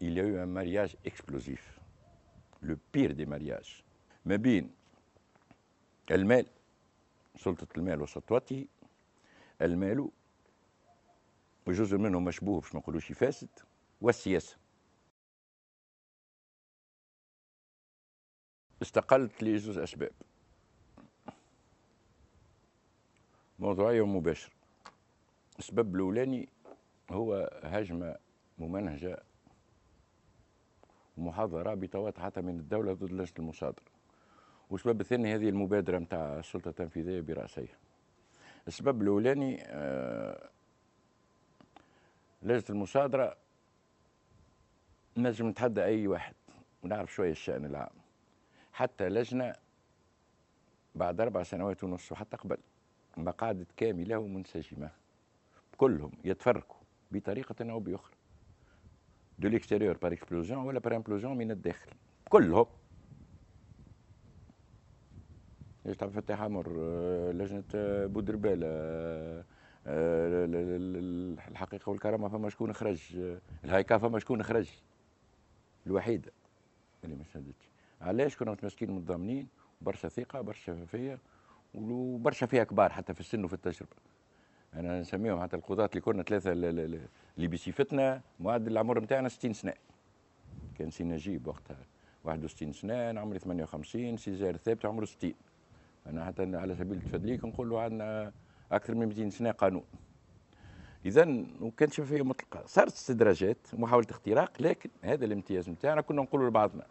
il y a eu un mariage explosif, le pire des mariages, ما بين المال سلطة المال وسطوته المال وجزء منه مشبوه باش ما نقولوش فاسد والسياسة استقلت لجوز أسباب موضوعية ومباشرة السبب الأولاني هو هجمة ممنهجة محاضره بتوات حتى من الدوله ضد لجنه المصادره والسبب الثاني هذه المبادره نتاع السلطه التنفيذيه براسيها. السبب الاولاني آه، لجنه المصادره نجم نتحدى اي واحد ونعرف شويه الشان العام حتى لجنه بعد اربع سنوات ونص وحتى قبل مقاعد كامله ومنسجمه كلهم يتفرقوا بطريقه او باخرى دو ليكستيريور بار اكسبلوزيون ولا بار امبلوزيون من الداخل كلهم تعرف فتح عمر لجنه بودربالة الحقيقه والكرامه فما شكون خرج الهايكا فما شكون خرج الوحيده اللي ما شهدتش علاش كنا متمسكين متضامنين برشا ثقه برشا شفافيه وبرشا فيها كبار حتى في السن وفي التجربه انا نسميهم حتى القضاة اللي كنا ثلاثه اللي بصفتنا معدل العمر نتاعنا 60 سنه كان سي نجيب وقتها 61 سنه انا عمري 58 سي زاهر ثابت عمره 60 انا حتى على سبيل التفدليك نقولوا عندنا اكثر من 200 سنه قانون اذا وكانت شفافيه مطلقه صارت استدراجات محاوله اختراق لكن هذا الامتياز نتاعنا كنا نقولوا لبعضنا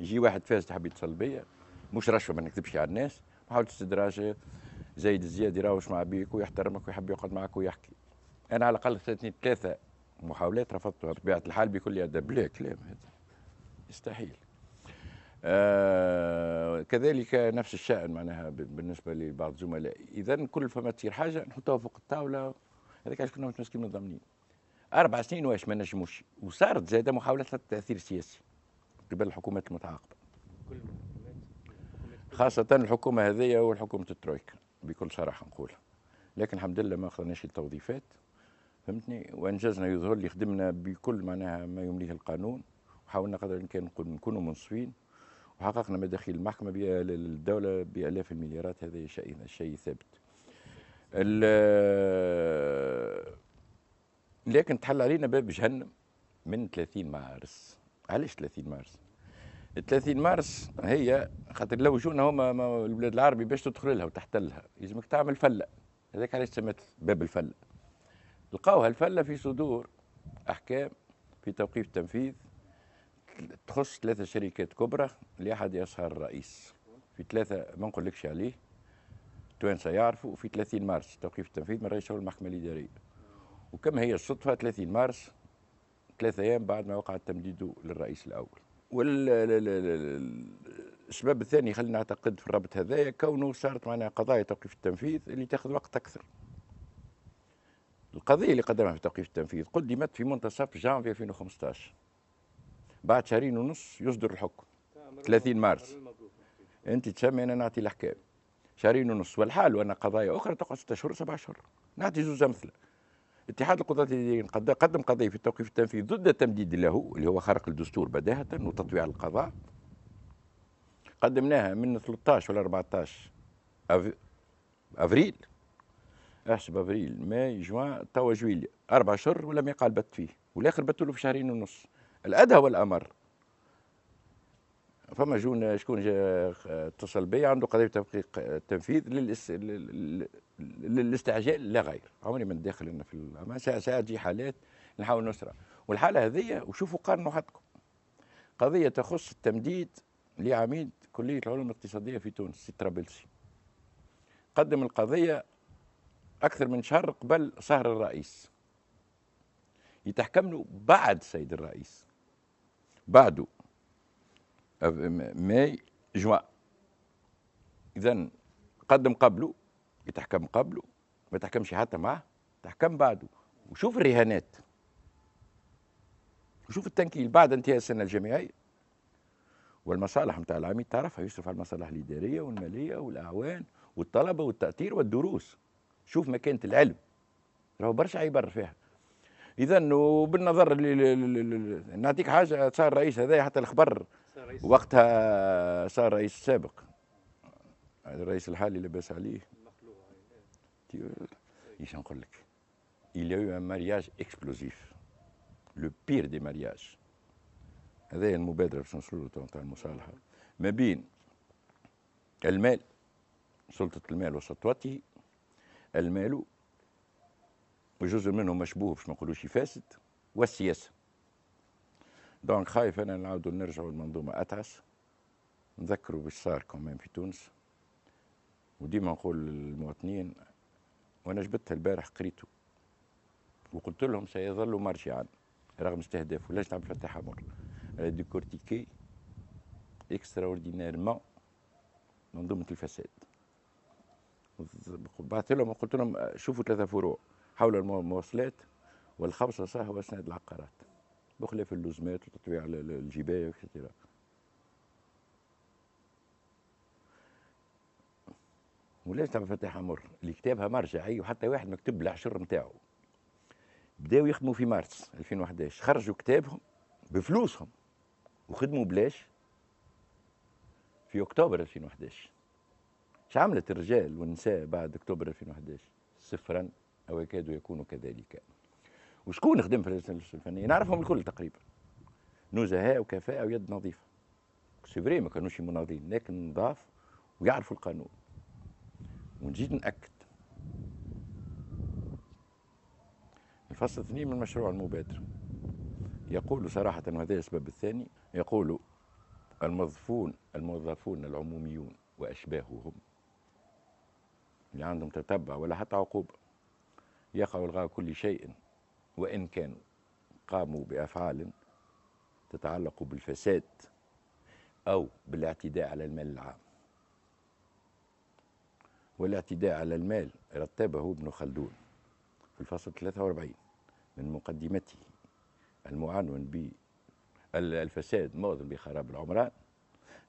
يجي واحد فاز تحب يتصل بيا مش رشوه ما نكذبش على الناس محاوله استدراج زايد الزياد يراوش مع بيك ويحترمك ويحب يقعد معك ويحكي انا على الاقل خذتني ثلاثه محاولات رفضتها بطبيعه الحال بكل ادب لا كلام هذا مستحيل آه كذلك نفس الشأن معناها بالنسبه لبعض زملائي اذا كل فما تصير حاجه نحطوها فوق الطاوله هذاك علاش كنا متمسكين من الضامنين اربع سنين واش ما نجموش وصارت زاده محاولات للتاثير السياسي قبل الحكومات المتعاقبه خاصه الحكومه هذه والحكومه الترويكا بكل صراحه نقولها لكن الحمد لله ما اخذناش التوظيفات فهمتني وانجزنا يظهر لي خدمنا بكل معناها ما يمليه القانون وحاولنا قدر الامكان نكونوا منصفين وحققنا مداخيل المحكمه للدوله بالاف المليارات هذا شيء شيء ثابت لكن تحل علينا باب جهنم من 30 مارس علاش 30 مارس 30 مارس هي خاطر لو جونا هما البلاد العربي باش تدخل لها وتحتلها لازمك تعمل فله هذاك علاش سميت باب الفله لقاوها الفله في صدور احكام في توقيف تنفيذ تخص ثلاثة شركات كبرى لأحد أصهار الرئيس في ثلاثة ما نقولكش عليه توانسة يعرفوا في 30 مارس توقيف التنفيذ من رئيس المحكمة الإدارية وكما هي الصدفة 30 مارس ثلاثة أيام بعد ما وقع التمديد للرئيس الأول والسبب الثاني خلينا نعتقد في الربط هذايا كونه صارت معنا قضايا توقيف التنفيذ اللي تاخذ وقت اكثر القضيه اللي قدمها في توقيف التنفيذ قدمت في منتصف جانفي 2015 بعد شهرين ونص يصدر الحكم 30 مارس انت تسمي انا نعطي الاحكام شهرين ونص والحال وان قضايا اخرى تقعد ست اشهر سبع اشهر نعطي زوز امثله اتحاد القضاة الجزائريين قدم قضية في التوقيف التنفيذي ضد التمديد له اللي هو خرق الدستور بداهة وتطبيع القضاء قدمناها من 13 ولا 14 افريل احسب افريل ماي جوان توا جويليا اربع شهور ولم يقع البت فيه والاخر بتوا له في شهرين ونص الادهى والامر فما جون شكون جا اتصل بي عنده قضيه تحقيق تنفيذ للاس... للاستعجال لا غير عمري ما ندخل انا في ساجي حالات نحاول نسرع والحاله هذه وشوفوا قارنوا حدكم قضيه تخص التمديد لعميد كليه العلوم الاقتصاديه في تونس سي طرابلسي قدم القضيه اكثر من شهر قبل سهر الرئيس يتحكم له بعد سيد الرئيس بعده ماي جوان اذا قدم قبله يتحكم قبله ما تحكمش حتى معه تحكم بعده وشوف الرهانات وشوف التنكيل بعد انتهاء السنه الجامعيه والمصالح نتاع العميد تعرفها يشرف على المصالح الاداريه والماليه والاعوان والطلبه والتاطير والدروس شوف مكانه العلم راهو برشا يبر فيها اذا وبالنظر نعطيك حاجه صار الرئيس هذا حتى الخبر وقتها صار رئيس السابق الرئيس الحالي لاباس عليه يعني. ايش نقول لك il y a eu un mariage explosif le pire des mariages هذا المبادرة باش نوصلوا تاع المصالحة ما بين المال سلطة المال وسطوته المال وجزء منه مشبوه باش ما نقولوش فاسد والسياسة دونك خايف انا نعاودوا نرجعوا للمنظومه اتعس نذكروا باش صار كمان في تونس وديما نقول للمواطنين وانا جبتها البارح قريته وقلت لهم سيظل مرجعا رغم استهداف لجنه عبد الفتاح عمر ديكورتيكي اكستراوردينيرمون منظومه الفساد بعثت لهم وقلت لهم شوفوا ثلاثه فروع حول المواصلات والخمسه صح وسند العقارات بخلاف اللزمات وتطبيع الجبايه اكسترا ولاش تبع فتح مر اللي كتابها مرجعي أيوة، وحتى واحد مكتب العشر نتاعو بداو يخدموا في مارس 2011 خرجوا كتابهم بفلوسهم وخدموا بلاش في اكتوبر 2011 شو عملت الرجال والنساء بعد اكتوبر 2011 صفرا او يكاد يكون كذلك وشكون خدم في الهندسه الفنيه نعرفهم الكل تقريبا نزهاء وكفاءه ويد نظيفه سي فري ما كانوش مناضلين لكن نضاف ويعرفوا القانون ونزيد ناكد الفصل الثاني من المشروع المبادر يقول صراحة وهذا السبب الثاني يقول الموظفون الموظفون العموميون وأشباههم اللي عندهم تتبع ولا حتى عقوبة يقع إلغاء كل شيء وإن كانوا قاموا بأفعال تتعلق بالفساد أو بالاعتداء على المال العام والاعتداء على المال رتبه ابن خلدون في الفصل 43 من مقدمته المعنون بالفساد موضن بخراب العمران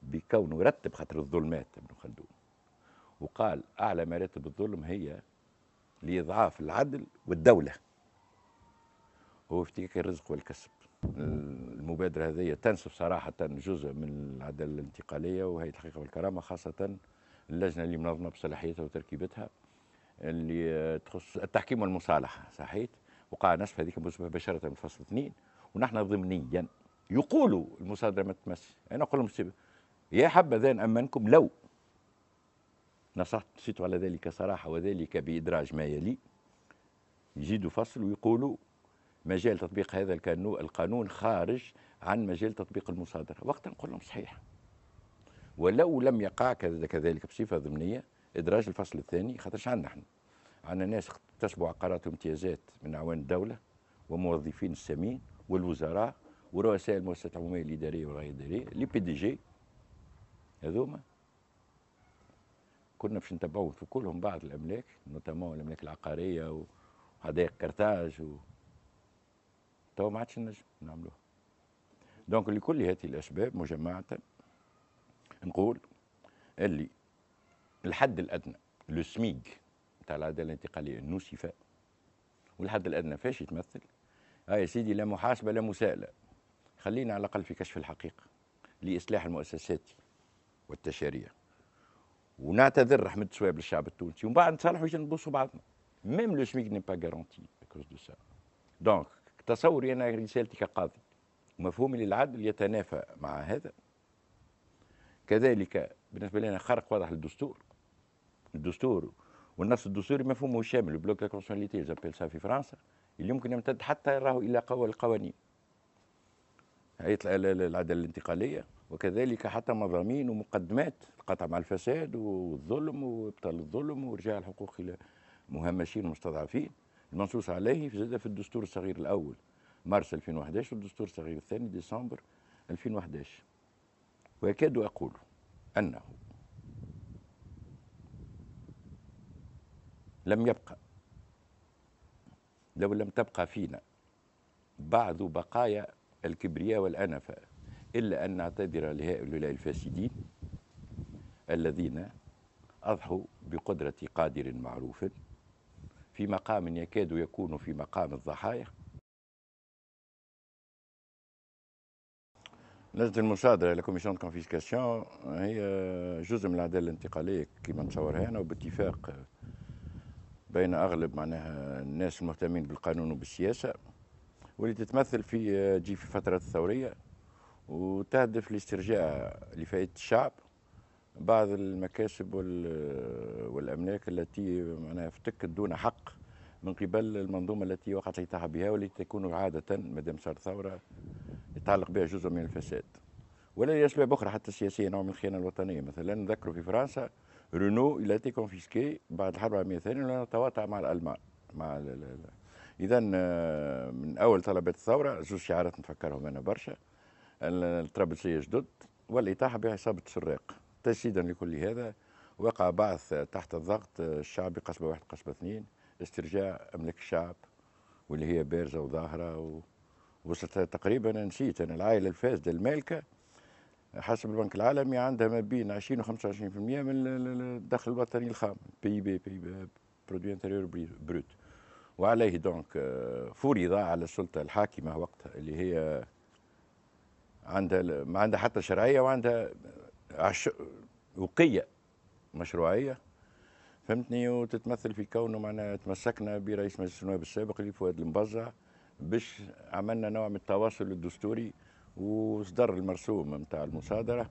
بكونه رتب خطر الظلمات ابن خلدون وقال أعلى مراتب الظلم هي لإضعاف العدل والدولة هو افتكاك الرزق والكسب المبادرة هذه تنسب صراحة جزء من العدالة الانتقالية وهي الحقيقة والكرامة خاصة اللجنة اللي منظمة بصلاحيتها وتركيبتها اللي تخص التحكيم والمصالحة صحيت وقع نصف هذيك مباشرة بشرة من فصل اثنين ونحن ضمنيا يقولوا المصادرة ما تمس أنا أقول لهم يا حبذا أمنكم لو نصحت نسيت على ذلك صراحة وذلك بإدراج ما يلي يزيدوا فصل ويقولوا مجال تطبيق هذا القانون خارج عن مجال تطبيق المصادرة وقتها نقول لهم صحيح ولو لم يقع كذلك بصفة ضمنية إدراج الفصل الثاني خاطرش عندنا احنا عندنا ناس اكتسبوا عقارات وامتيازات من أعوان الدولة وموظفين السامين والوزراء ورؤساء المؤسسات العمومية الإدارية والغير الإدارية لي بي دي جي هذوما كنا باش نتبعوا في كلهم بعض الأملاك نوتامون الأملاك العقارية وحدائق كرتاج و... تو ما عادش نجم نعملوها دونك لكل هذه الاسباب مجمعه نقول اللي الحد الادنى لو سميك تاع العداله الانتقاليه النسفه والحد الادنى فاش يتمثل ها آه يا سيدي لا محاسبه لا مساءله خلينا على الاقل في كشف الحقيقه لاصلاح المؤسسات والتشاريع ونعتذر احمد سواب للشعب التونسي ومن بعد نصالحوا يجي نبوسوا بعضنا ميم لو سميك ني با غارونتي à دو سا دونك تصوري أنا رسالتي كقاضي ومفهومي للعدل يتنافى مع هذا كذلك بالنسبة لنا خرق واضح للدستور الدستور والنص الدستوري مفهومه الشامل بلوك كونسوليتي زابيل في فرنسا اللي يمكن يمتد حتى راهو الى قوى القوانين هيئه العداله الانتقاليه وكذلك حتى مضامين ومقدمات القطع مع الفساد والظلم وابطال الظلم وارجاع الحقوق الى مهمشين مستضعفين المنصوص عليه زاد في الدستور الصغير الاول مارس 2011 والدستور الصغير الثاني ديسمبر 2011 ويكاد اقول انه لم يبقى لو لم تبقى فينا بعض بقايا الكبرياء والأنفة إلا أن نعتذر لهؤلاء الفاسدين الذين أضحوا بقدرة قادر معروف في مقام يكاد يكون في مقام الضحايا لجنة المصادرة لا كوميسيون كونفيسكاسيون هي جزء من العدالة الانتقالية كما نتصورها هنا وباتفاق بين أغلب معناها الناس المهتمين بالقانون وبالسياسة واللي تتمثل في جي في فترة الثورية وتهدف لاسترجاع لفائدة الشعب بعض المكاسب والاملاك التي معناها افتكت دون حق من قبل المنظومه التي وقعت لي بها والتي تكون عاده ما دام صار ثوره يتعلق بها جزء من الفساد ولا لاسباب اخرى حتى سياسيه نوع من الخيانه الوطنيه مثلا نذكر في فرنسا رينو تي كونفيسكي بعد الحرب العالميه الثانيه لانه تواطع مع الالمان مع اذا آه، من اول طلبات الثوره زوج شعارات نفكرهم انا برشا الطرابلسيه جدد والاتاحه بعصابه السراق تجسيدا لكل هذا وقع بعث تحت الضغط الشعبي قصبة واحد قصبة اثنين استرجاع أملاك الشعب واللي هي بارزة وظاهرة ووصلت وصلت تقريبا نسيت أنا العائلة الفاسدة المالكة حسب البنك العالمي عندها ما بين 20 و 25% من الدخل الوطني الخام بي بي بي برودوي انتريور بروت وعليه دونك آه، فرض على السلطه الحاكمه وقتها اللي هي عندها ما عندها حتى شرعيه وعندها عش... وقيه مشروعيه فهمتني وتتمثل في كونه معناها تمسكنا برئيس مجلس النواب السابق اللي فؤاد المبزع باش عملنا نوع من التواصل الدستوري وصدر المرسوم نتاع المصادره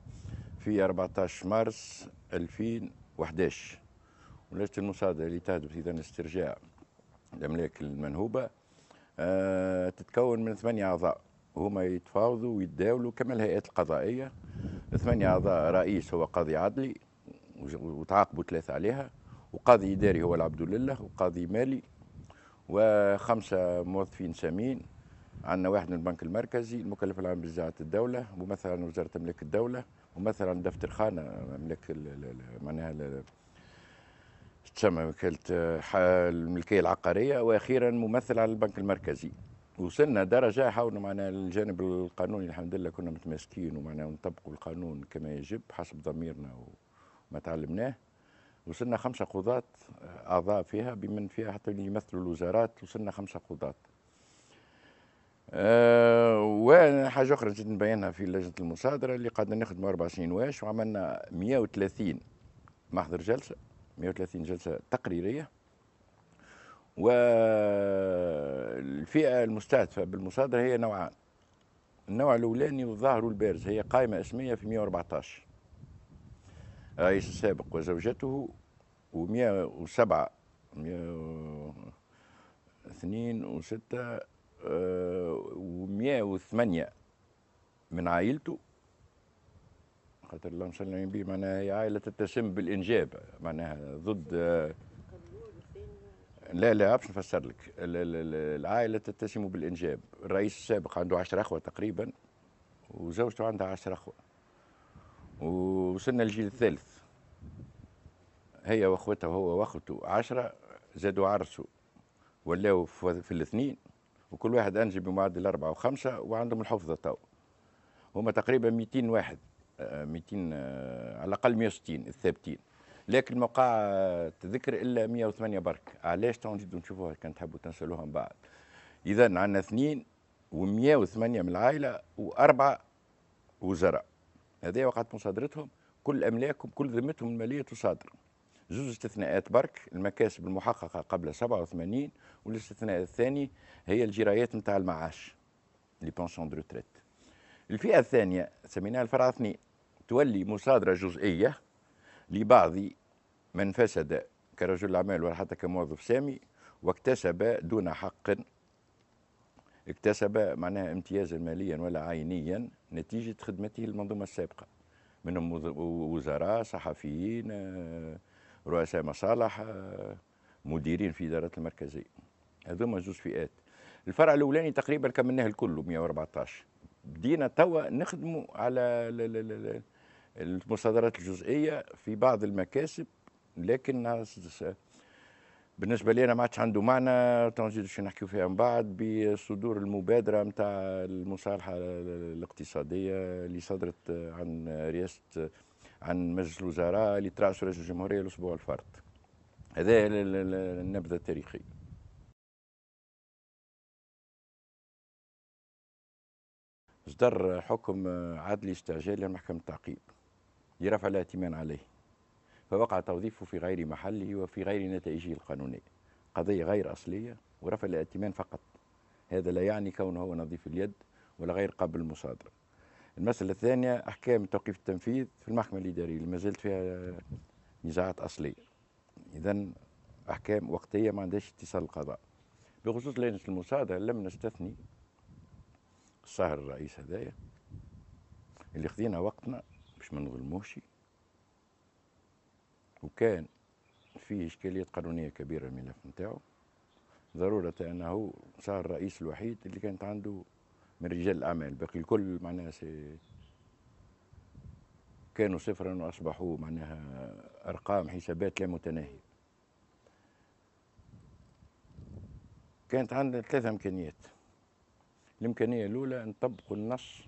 في 14 مارس 2011 ولجنه المصادره اللي تهدف اذا استرجاع الاملاك المنهوبه أه تتكون من ثمانيه اعضاء هما يتفاوضوا ويتداولوا كما الهيئات القضائيه ثمانية أعضاء رئيس هو قاضي عدلي وتعاقبوا ثلاثة عليها وقاضي إداري هو العبد لله وقاضي مالي وخمسة موظفين سامين عندنا واحد من البنك المركزي المكلف العام بزراعة الدولة ممثل عن وزارة أملاك الدولة ومثلا دفتر خانة أملاك معناها تسمى وكالة الملكية العقارية وأخيرا ممثل على البنك المركزي وصلنا درجة حاولنا معنا الجانب القانوني الحمد لله كنا متماسكين ومعنا نطبقوا القانون كما يجب حسب ضميرنا وما تعلمناه وصلنا خمسة قضاة أعضاء فيها بمن فيها حتى اللي يمثلوا الوزارات وصلنا خمسة قضاة أه وحاجة أخرى جد نبينها في لجنة المصادرة اللي قعدنا نخدموا أربع سنين واش وعملنا 130 محضر جلسة 130 جلسة تقريرية والفئة المستهدفة بالمصادرة هي نوعان النوع الأولاني والظاهر البارز هي قائمة اسمية في 114 رئيس السابق وزوجته و107 اثنين وستة آه، ومية وثمانية من عائلته خاطر اللهم صل على النبي معناها هي عائلة تتسم بالإنجاب معناها ضد لا لا باش نفسر لك العائله تتسم بالانجاب الرئيس السابق عنده 10 اخوه تقريبا وزوجته عندها 10 اخوه وصلنا للجيل الثالث هي واخوتها وهو واخته 10 زادوا عرسوا ولاو في الاثنين وكل واحد انجب بمعدل اربعه وخمسه وعندهم الحفظه تو هما تقريبا 200 واحد 200 آه، آه، على الاقل 160 الثابتين لكن وقع تذكر الا 108 برك علاش تو نجيو نشوفوها كان تحبوا تنسلوها من بعد اذا عندنا اثنين و108 من العائله واربعه وزراء هذه وقعت مصادرتهم كل املاكهم كل ذمتهم الماليه تصادر زوج استثناءات برك المكاسب المحققه قبل 87 والاستثناء الثاني هي الجرايات نتاع المعاش لي بونسيون دو ريتريت الفئه الثانيه سميناها الفرع اثنين تولي مصادره جزئيه لبعض من فسد كرجل أعمال ولا حتى كموظف سامي واكتسب دون حق اكتسب معناها امتيازا ماليا ولا عينيا نتيجة خدمته المنظومة السابقة منهم وزراء صحفيين آه، رؤساء مصالح آه، مديرين في إدارات المركزية هذوما زوج فئات الفرع الأولاني تقريبا كملناه الكل 114 بدينا توا نخدموا على المصادرات الجزئيه في بعض المكاسب لكن بالنسبه لي انا ما عادش عنده معنى تنزيد شو نحكيو فيها من بعد بصدور المبادره نتاع المصالحه الاقتصاديه اللي صدرت عن رئاسه عن مجلس الوزراء اللي ترأس رئيس الجمهوريه الاسبوع الفارط هذا النبذه التاريخيه اصدر حكم عدلي استعجالي لمحكمه التعقيب لرفع الائتمان عليه فوقع توظيفه في غير محله وفي غير نتائجه القانونية قضية غير أصلية ورفع الائتمان فقط هذا لا يعني كونه هو نظيف اليد ولا غير قابل للمصادرة المسألة الثانية أحكام توقيف التنفيذ في المحكمة الإدارية اللي ما زلت فيها نزاعات أصلية إذا أحكام وقتية ما عندهاش اتصال القضاء بخصوص لجنة المصادرة لم نستثني الصهر الرئيس هذايا اللي خذينا وقتنا باش ما نظلموهش وكان فيه إشكالية قانونية كبيرة الملف نتاعو ضرورة أنه صار الرئيس الوحيد اللي كانت عنده من رجال الأعمال باقي الكل معناها سي كانوا صفرا وأصبحوا معناها أرقام حسابات لا متناهية كانت عندنا ثلاثة إمكانيات الإمكانية الأولى أن النص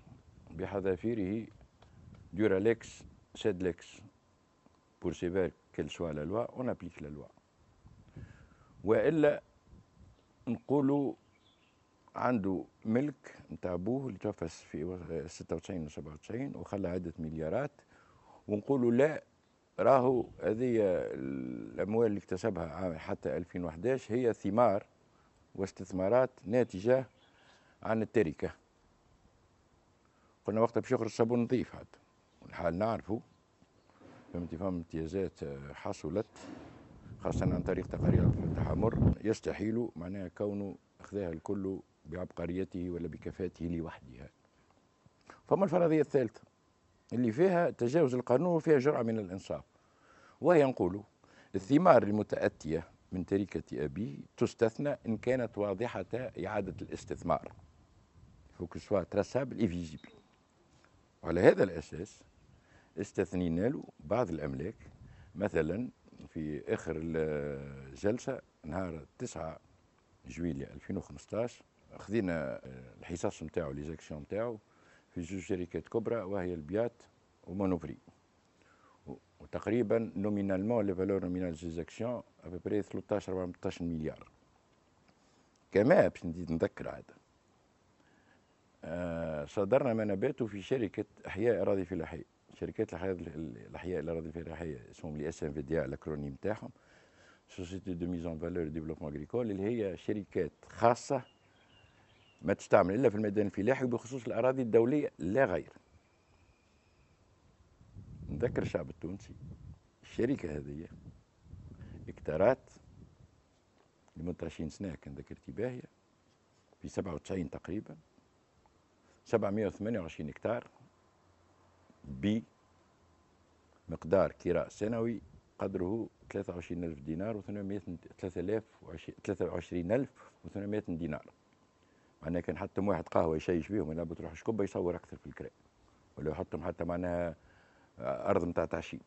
بحذافيره Duralex, Sedlex. Pour sévère quelle soit la loi, on applique la loi. والا نقولوا عنده ملك نتاع بوه اللي توفى في 96 و 97 وخلى عده مليارات ونقولوا لا راهو هذه الاموال اللي اكتسبها حتى 2011 هي ثمار واستثمارات ناتجه عن التركه قلنا وقتها باش يخرج صابون نظيف هذا الحال نعرفه فهمتي فهم امتيازات آه، حصلت خاصة عن طريق تقارير التحمر يستحيل معناها كونه أخذها الكل بعبقريته ولا بكفاءته لوحدها فما الفرضية الثالثة اللي فيها تجاوز القانون وفيها جرعة من الإنصاف وهي نقول الثمار المتأتية من تركة أبيه تستثنى إن كانت واضحة إعادة الاستثمار فوكسوا تراسابل إفيجيبل وعلى هذا الأساس استثنينا له بعض الاملاك مثلا في اخر الجلسه نهار 9 جويليا 2015 خذينا الحصص نتاعو ليزاكسيون نتاعو في زوج شركات كبرى وهي البيات ومونوبري وتقريبا نومينالمون لي فالور نومينال زيزاكسيون ابري 13 14 مليار كما باش نزيد نذكر عاد آه، صدرنا منابات في شركه احياء اراضي فلاحيه شركات الاحياء الاراضي الفلاحيه اسمهم لي اس ام في دي الاكرونيم تاعهم سوسيتي دو ميزون فالور ديفلوبمون اغريكول اللي هي شركات خاصه ما تستعمل الا في الميدان الفلاحي وبخصوص الاراضي الدوليه لا غير نذكر الشعب التونسي الشركه هذه اكترات لمدة 20 سنة كان ذاكرتي باهية في 97 تقريبا 728 هكتار بمقدار كراء سنوي قدره 23000 دينار و800 32800 دينار معناها كان حطهم واحد قهوه يشيش بهم ولا بتروح شكوبه يصور اكثر في الكراء ولا يحطهم حتى معناها ارض نتاع تعشيب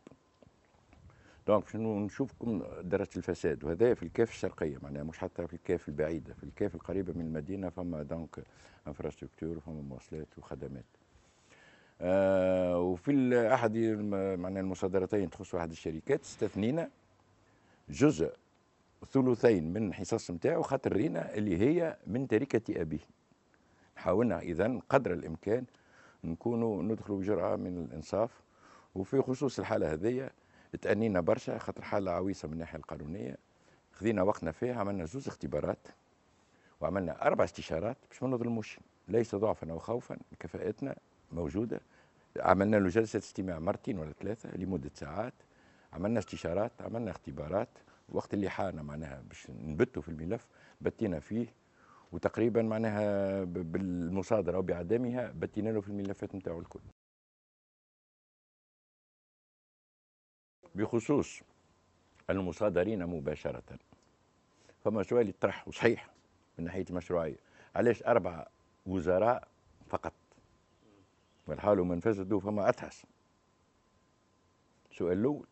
دونك شنو نشوفكم درجه الفساد وهذا في الكاف الشرقيه معناها مش حتى في الكاف البعيده في الكاف القريبه من المدينه فما دونك انفراستركتور فما مواصلات وخدمات آه، وفي احد معنا المصادرتين تخص احد الشركات استثنينا جزء ثلثين من حصص نتاعو خاطر رينا اللي هي من تركه ابيه حاولنا اذا قدر الامكان نكونوا ندخلوا بجرعه من الانصاف وفي خصوص الحاله هذية تأنينا برشا خاطر حاله عويصه من الناحيه القانونيه خذينا وقتنا فيها عملنا زوز اختبارات وعملنا اربع استشارات باش ما نظلموش ليس ضعفا او خوفا كفاءتنا موجوده عملنا له جلسه استماع مرتين ولا ثلاثه لمده ساعات عملنا استشارات عملنا اختبارات وقت اللي حانا معناها باش نبتوا في الملف بتينا فيه وتقريبا معناها بالمصادره وبعدمها بتينا له في الملفات نتاعو الكل بخصوص المصادرين مباشرة فما سؤال يطرح وصحيح من ناحية المشروعية علاش أربع وزراء فقط والحال من فسدوا فما أتحس سؤال الأول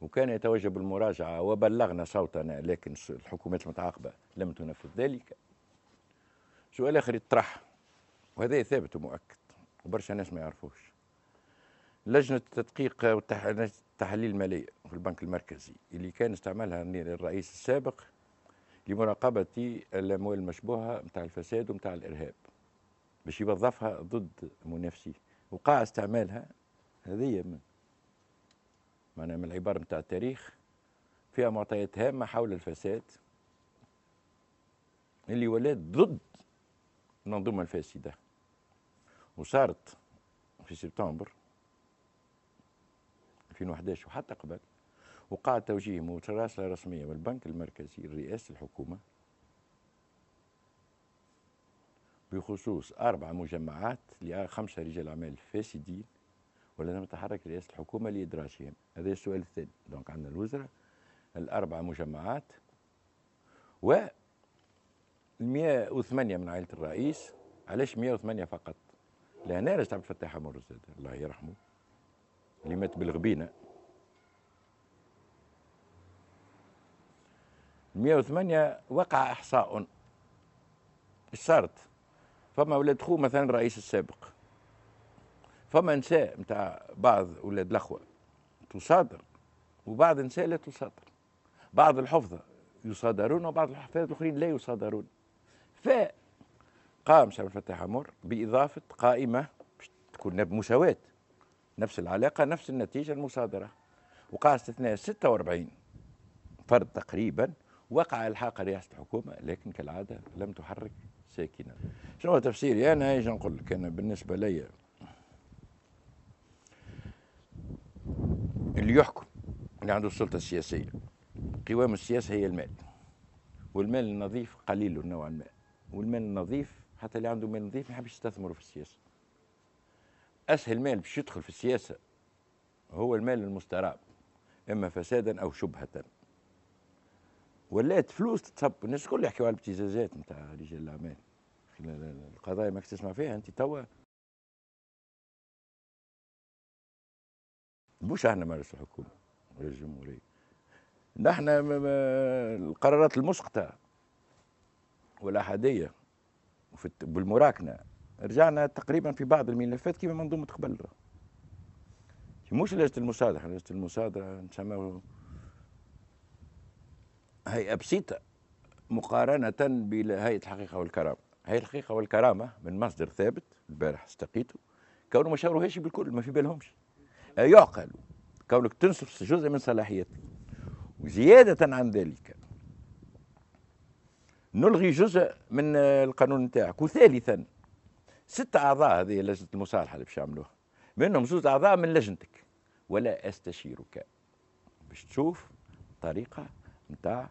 وكان يتوجب المراجعة وبلغنا صوتنا لكن الحكومات المتعاقبة لم تنفذ ذلك سؤال آخر يطرح وهذا ثابت ومؤكد وبرشا ناس ما يعرفوش لجنة التدقيق والتحليل المالية في البنك المركزي اللي كان استعملها الرئيس السابق لمراقبة الأموال المشبوهة متاع الفساد ومتاع الإرهاب باش يوظفها ضد منافسيه وقع استعمالها هذه من معناها من العبارة نتاع التاريخ فيها معطيات هامة حول الفساد اللي ولات ضد المنظومة الفاسدة وصارت في سبتمبر 2011 وحتى قبل وقع توجيه متراسلة رسمية من البنك المركزي لرئاسة الحكومة بخصوص أربع مجمعات لخمسة رجال أعمال فاسدين ولازم تحرك رئاسة الحكومة لإدراجهم هذا السؤال الثاني دونك عندنا الوزراء الأربع مجمعات و 108 من عائلة الرئيس علاش 108 فقط لهنا رجع عبد الفتاح عمر زاد الله يرحمه اللي مات بالغبينة 108 وقع إحصاء ايش صارت؟ فما ولاد خو مثلا الرئيس السابق فما نساء نتاع بعض ولاد الاخوه تصادر وبعض النساء لا تصادر بعض الحفظه يصادرون وبعض الحفاظ الاخرين لا يصادرون ف قام سامي الفتاح عمر باضافه قائمه باش تكون بمساواه نفس العلاقه نفس النتيجه المصادره وقع استثناء 46 فرد تقريبا وقع الحاق رئاسه الحكومه لكن كالعاده لم تحرك ساكنة شنو تفسيري أنا إيش نقول لك أنا بالنسبة لي اللي يحكم اللي عنده السلطة السياسية قوام السياسة هي المال والمال النظيف قليل نوعا ما والمال النظيف حتى اللي عنده مال نظيف ما يحبش يستثمره في السياسة أسهل مال باش يدخل في السياسة هو المال المستراب إما فسادا أو شبهة ولات فلوس تتصب الناس الكل يحكيوا على الابتزازات نتاع رجال الاعمال خلال القضايا ماكش تسمع فيها انت توا مش احنا مارس الحكومه ولا الجمهوريه نحن القرارات المسقطه والاحاديه بالمراكنه رجعنا تقريبا في بعض الملفات كما منظومه قبل مش لجنه المصادره لجنه المصادره نسموها هيئة بسيطة مقارنة بهيئة الحقيقة والكرامة هيئة الحقيقة والكرامة من مصدر ثابت البارح استقيته كونه ما شاوروهاش بالكل ما في بالهمش آه، يعقل كونك تنصف جزء من صلاحيتك وزيادة عن ذلك نلغي جزء من آه، القانون نتاعك وثالثا ست أعضاء هذه لجنة المصالحة اللي باش يعملوها منهم زوز أعضاء من لجنتك ولا أستشيرك باش تشوف طريقة نتاع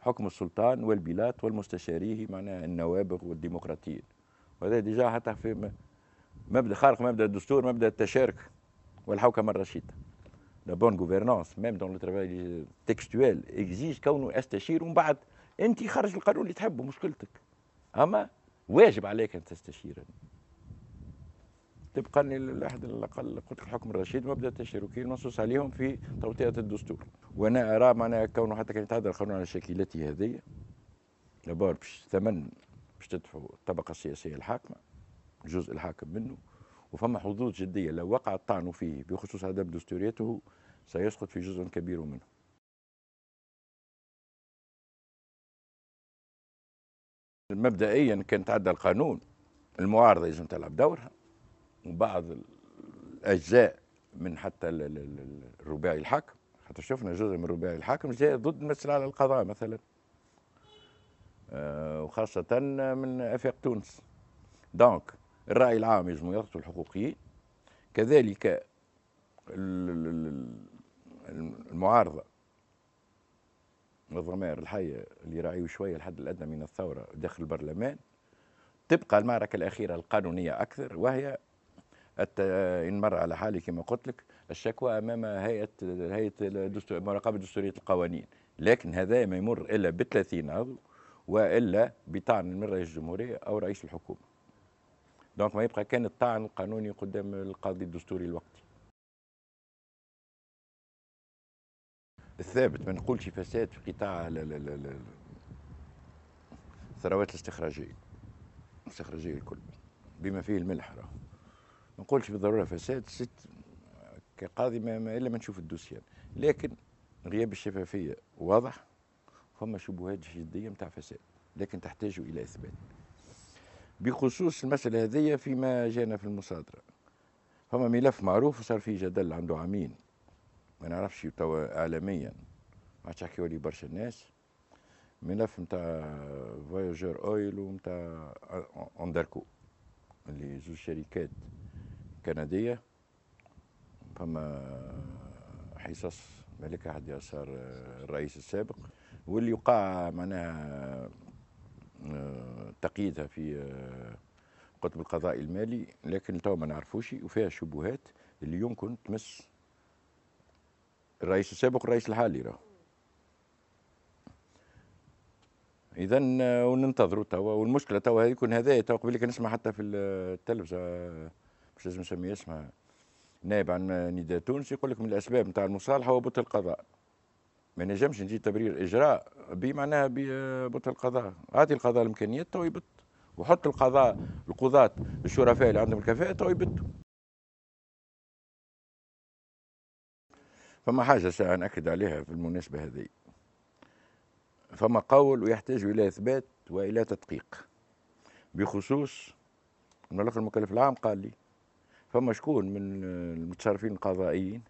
حكم السلطان والبلاد والمستشاريه معناها النوابغ والديمقراطيين وهذا ديجا حتى في مبدا خارق مبدا الدستور مبدا التشارك والحوكمه الرشيده لا بون غوفرنونس ميم دون لو ترافاي تكستويل اكزيج كونه استشير ومن بعد انت خرج القانون اللي تحبه مشكلتك اما واجب عليك ان تستشيرني طبقا للعهد الاقل قلت الحكم الرشيد مبدا التشاركي المنصوص عليهم في توطئه الدستور وانا ارى معناها كونه حتى كان يتعدى القانون على شكلته هذه لابور باش ثمن باش تدفعوا الطبقه السياسيه الحاكمه الجزء الحاكم منه وفما حظوظ جديه لو وقع الطعن فيه بخصوص عدم دستوريته سيسقط في جزء كبير منه مبدئيا كان تعدى القانون المعارضه لازم تلعب دورها وبعض الاجزاء من حتى الرباعي الحاكم حتى شفنا جزء من رباعي الحاكم جاء ضد مثلا على القضاء مثلا آه، وخاصة من أفاق تونس دونك الرأي العام يجب يضغطوا الحقوقيين كذلك المعارضة الضمائر الحية اللي راعيوا شوية الحد الأدنى من الثورة داخل البرلمان تبقى المعركة الأخيرة القانونية أكثر وهي ان مر على حالي كما قلت لك الشكوى امام هيئه هيئه مراقبه دستوريه القوانين لكن هذا ما يمر الا ب 30 عضو والا بطعن من رئيس الجمهوريه او رئيس الحكومه. دونك ما يبقى كان الطعن القانوني قدام القاضي الدستوري الوقتي. الثابت ما نقولش فساد في قطاع الثروات الاستخراجيه. الاستخراجيه الكل بما فيه الملح راه. نقولش بالضروره فساد ست كقاضي ما الا ما نشوف الدوسيان لكن غياب الشفافيه واضح فما شبهات جديه نتاع فساد لكن تحتاج الى اثبات بخصوص المساله هذه فيما جانا في المصادره فما ملف معروف وصار فيه جدل عنده عامين ما نعرفش توا اعلاميا ما تحكيو لي برشا الناس ملف نتاع فواياجور اويل ونتاع اندركو اللي زوج شركات كنديه فما حصص ملك أحد يسار آه، الرئيس السابق واللي وقع معناها آه، تقييدها في آه، قطب القضاء المالي لكن تو ما نعرفوش وفيها شبهات اللي يمكن تمس الرئيس السابق والرئيس الحالي راه اذا وننتظروا توا والمشكله توا هذه يكون هذايا توا قبل نسمع حتى في التلفزه مش لازم نسمي اسمها نائب عن نداء تونس يقول لك من الاسباب نتاع المصالحه هو بطل القضاء ما نجمش نجي تبرير اجراء بمعناها بطل القضاء اعطي القضاء الامكانيات تو يبط وحط القضاء القضاة الشرفاء اللي عندهم الكفاءة تو يبتوا فما حاجة سأنأكد عليها في المناسبة هذه فما قول ويحتاج إلى إثبات وإلى تدقيق بخصوص الملف المكلف العام قال لي فما شكون من المتشرفين القضائيين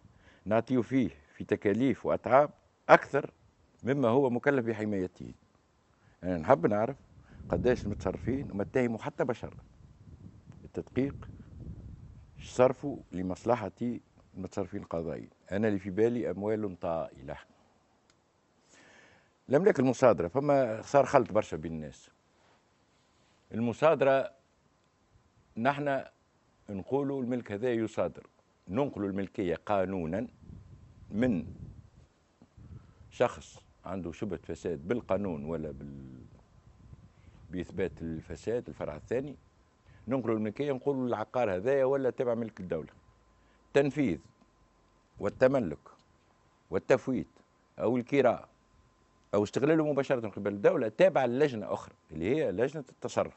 نعطيو فيه في تكاليف واتعاب اكثر مما هو مكلف بحمايته انا يعني نحب نعرف قداش المتشرفين وما اتهموا حتى بشر التدقيق صرفوا لمصلحه المتشرفين القضائيين انا اللي في بالي اموال طائله الاملاك المصادره فما صار خلط برشا بين الناس المصادره نحن نقولوا الملك هذا يصادر ننقلوا الملكية قانونا من شخص عنده شبهة فساد بالقانون ولا بال بإثبات الفساد الفرع الثاني ننقلوا الملكية نقولوا العقار هذايا ولا تبع ملك الدولة التنفيذ والتملك والتفويت أو الكراء أو استغلاله مباشرة من قبل الدولة تابع للجنة أخرى اللي هي لجنة التصرف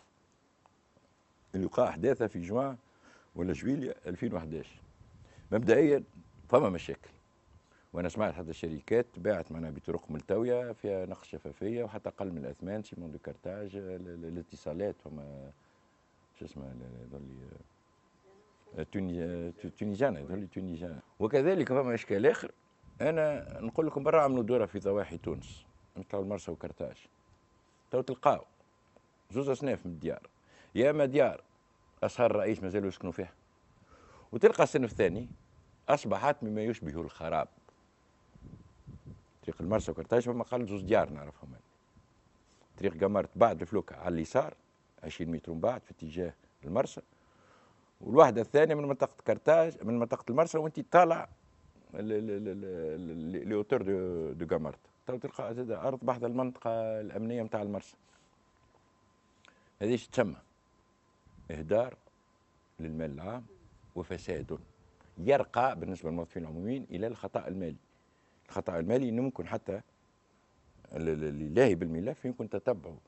اللي وقع أحداثها في جوان ولا جويليا 2011 مبدئيا فما مشاكل وانا سمعت حتى الشركات باعت معناها بطرق ملتويه فيها نقص شفافيه وحتى اقل من الاثمان سيمون دو كارتاج الاتصالات فما شو اسمه هذول تونيزانا هذول تونيزانا وكذلك فما اشكال اخر انا نقول لكم برا عملوا دوره في ضواحي تونس نتاع المرسى وكرتاج تو تلقاو زوز اصناف من الديار يا اما ديار أسهار الرئيس ما زالوا يسكنوا فيها وتلقى الصنف الثاني أصبحت مما يشبه الخراب طريق المرسى وكرتاج فما قال زوز ديار نعرفهم أنا طريق قمرت بعد الفلوكة على اليسار 20 متر من بعد في اتجاه المرسى والوحدة الثانية من منطقة كرتاج من منطقة المرسى وأنت طالع لأوتور دو قمرت تو تلقى أرض بحث المنطقة الأمنية نتاع المرسى هذه تسمى إهدار للمال العام وفساد يرقى بالنسبة للموظفين العموميين إلى الخطأ المالي الخطأ المالي ممكن حتى اللي لاهي بالملف يمكن تتبعه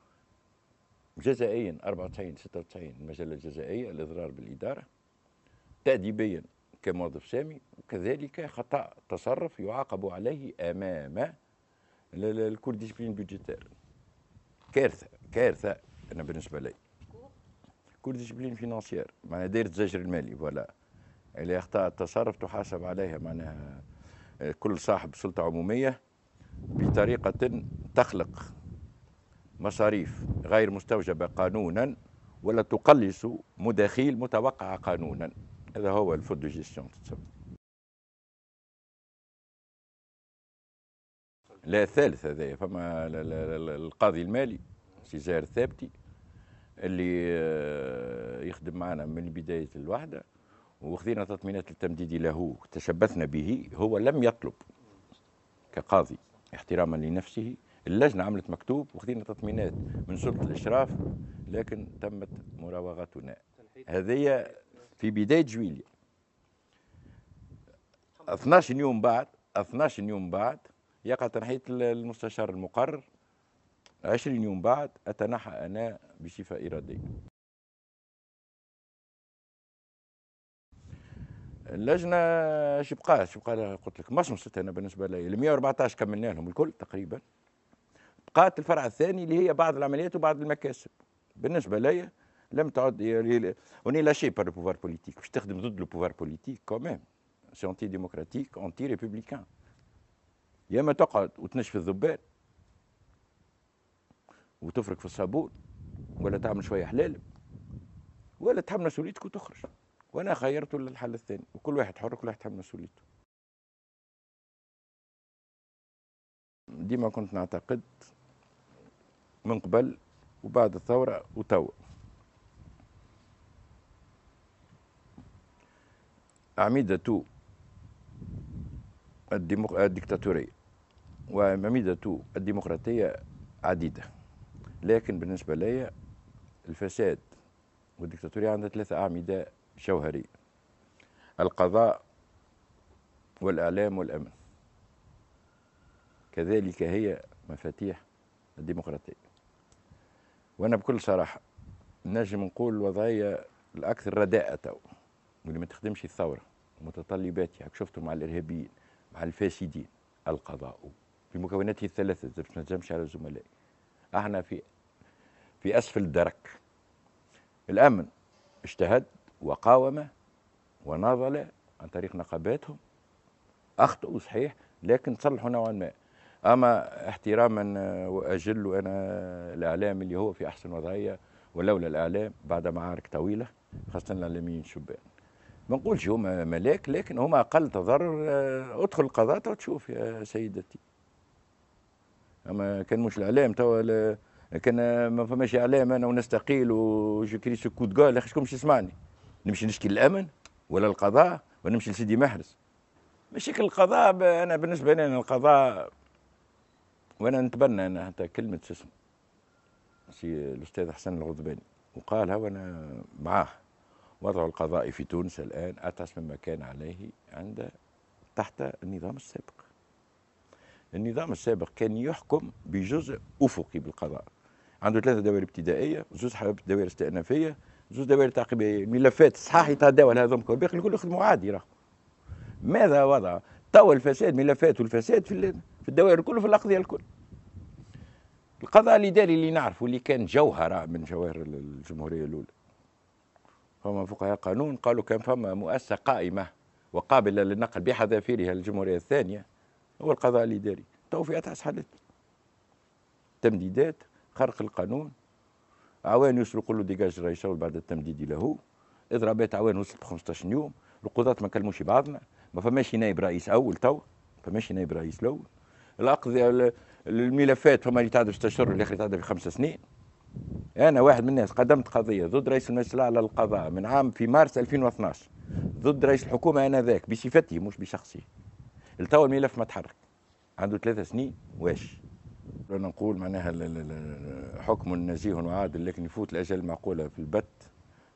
جزائيا 94 96 المجله الجزائيه الاضرار بالاداره تاديبيا كموظف سامي وكذلك خطا تصرف يعاقب عليه امام الكور ديسبلين كارثه كارثه انا بالنسبه لي كل ديسيبلين فينانسيير معناها دايره الزجر المالي فوالا اللي اخطاء التصرف تحاسب عليها معناها آه، كل صاحب سلطه عموميه بطريقه تخلق مصاريف غير مستوجبه قانونا ولا تقلص مداخيل متوقعه قانونا هذا هو الفود جيستيون تتسمى لا الثالث هذايا فما القاضي المالي سي زاهر الثابتي اللي آه، يخدم معنا من بدايه الوحده وخذينا تطمينات التمديد له تشبثنا به هو لم يطلب كقاضي احتراما لنفسه اللجنه عملت مكتوب وخذينا تطمينات من سلطه الاشراف لكن تمت مراوغتنا هذه في بدايه جويليا 12 يوم بعد 12 يوم بعد يقع تنحية المستشار المقرر 20 يوم بعد أتنحى أنا بشفاء إرادية اللجنه شبقاء شبقاء قلت لك شمست انا بالنسبه لي ال 114 كملنا لهم الكل تقريبا بقات الفرع الثاني اللي هي بعض العمليات وبعض المكاسب بالنسبه لي لم تعد اوني لاشي بار البوفار بوليتيك باش تخدم ضد البوفار بوليتيك كوميم سي اونتي ديموكراتيك اونتي ريبوبليكان يا اما تقعد وتنشف الذبان وتفرك في الصابون ولا تعمل شوية حلال ولا تحمل مسؤوليتك وتخرج وأنا خيرت للحل الثاني وكل واحد حر كل واحد يتحمل مسؤوليته ديما كنت نعتقد من قبل وبعد الثورة وتوا عميدة الديمق... الدكتاتورية وعميدة الديمقراطية عديدة لكن بالنسبة لي الفساد والدكتاتورية عندها ثلاثة أعمدة جوهرية القضاء والإعلام والأمن كذلك هي مفاتيح الديمقراطية وأنا بكل صراحة نجم نقول الوضعية الأكثر رداءة واللي ما تخدمش الثورة متطلبات يعني شفتوا مع الإرهابيين مع الفاسدين القضاء في مكوناته الثلاثة ما تنجمش على زملائي احنا في في أسفل الدرك الأمن اجتهد وقاوم وناضل عن طريق نقاباتهم أخطأوا صحيح لكن تصلحوا نوعا ما أما احتراما آه، وأجل أنا الإعلام اللي هو في أحسن وضعية ولولا الإعلام بعد معارك طويلة خاصة الإعلاميين الشبان ما نقولش هما ملاك لكن هما أقل تضرر آه، ادخل القضاء وتشوف يا سيدتي أما كان مش الإعلام توا لكن آه، ما فماش اعلام انا ونستقيل وجو كري دو كو خاصكم شكون يسمعني نمشي نشكي للامن ولا القضاء نمشي لسيدي محرز مشاكل القضاء انا بالنسبه لي القضاء وانا نتبنى انا حتى كلمه شو اسمه سي الاستاذ حسن الغضباني وقالها وانا معاه وضع القضاء في تونس الان اتعس مما كان عليه عند تحت النظام السابق النظام السابق كان يحكم بجزء افقي بالقضاء عنده ثلاثه دوائر ابتدائيه زوج دوائر استئنافيه زوج دوائر تعقيبيه ملفات يعني صحاح يتداول هذوم الباقي الكل يخدموا عادي راه ماذا وضع توا الفساد ملفات الفساد في في الدوائر الكل وفي الاقضيه الكل القضاء الاداري اللي نعرفه اللي كان جوهره من جواهر الجمهوريه الاولى فما فقهاء قانون قالوا كان فما مؤسسه قائمه وقابله للنقل بحذافيرها الجمهوريه الثانيه هو القضاء الاداري تو في اتعس حالات تمديدات خرق القانون عوان يوصلوا له ديجاج اول بعد التمديد له اضرابات عوان وصلت 15 يوم القضاة ما كلموش بعضنا ما فماش نائب رئيس اول تو فماش نائب رئيس الاول الاقضيه الملفات فما اللي تعدى ست اشهر اللي تعدى في خمس سنين انا واحد من الناس قدمت قضيه ضد رئيس المجلس الاعلى للقضاء من عام في مارس 2012 ضد رئيس الحكومه انذاك بصفتي مش بشخصي التو الملف ما تحرك عنده ثلاثة سنين واش انا نقول معناها حكم نزيه وعادل لكن يفوت الاجل معقوله في البت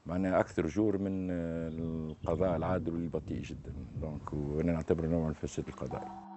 معناها اكثر جور من القضاء العادل والبطيء جدا دونك وانا نعتبره نوع من الفساد القضائي